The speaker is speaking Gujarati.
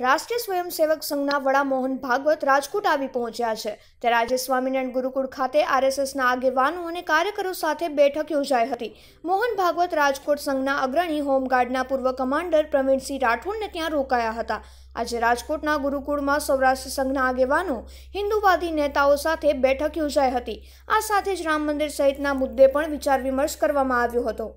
રાષ્ટ્રીય સ્વયંસેવક સંઘના વડા મોહન ભાગવત રાજકોટ આવી પહોંચ્યા છે ત્યારે આજે સ્વામિનારાયણ ગુરુકુળ ખાતે આરએસએસના આગેવાનો અને કાર્યકરો સાથે બેઠક યોજાઈ હતી મોહન ભાગવત રાજકોટ સંઘના અગ્રણી હોમગાર્ડના પૂર્વ કમાન્ડર પ્રવીણસિંહ રાઠોડને ત્યાં રોકાયા હતા આજે રાજકોટના ગુરુકુળમાં સૌરાષ્ટ્ર સંઘના આગેવાનો હિન્દુવાદી નેતાઓ સાથે બેઠક યોજાઈ હતી આ સાથે જ રામ મંદિર સહિતના મુદ્દે પણ વિચાર વિમર્શ કરવામાં આવ્યો હતો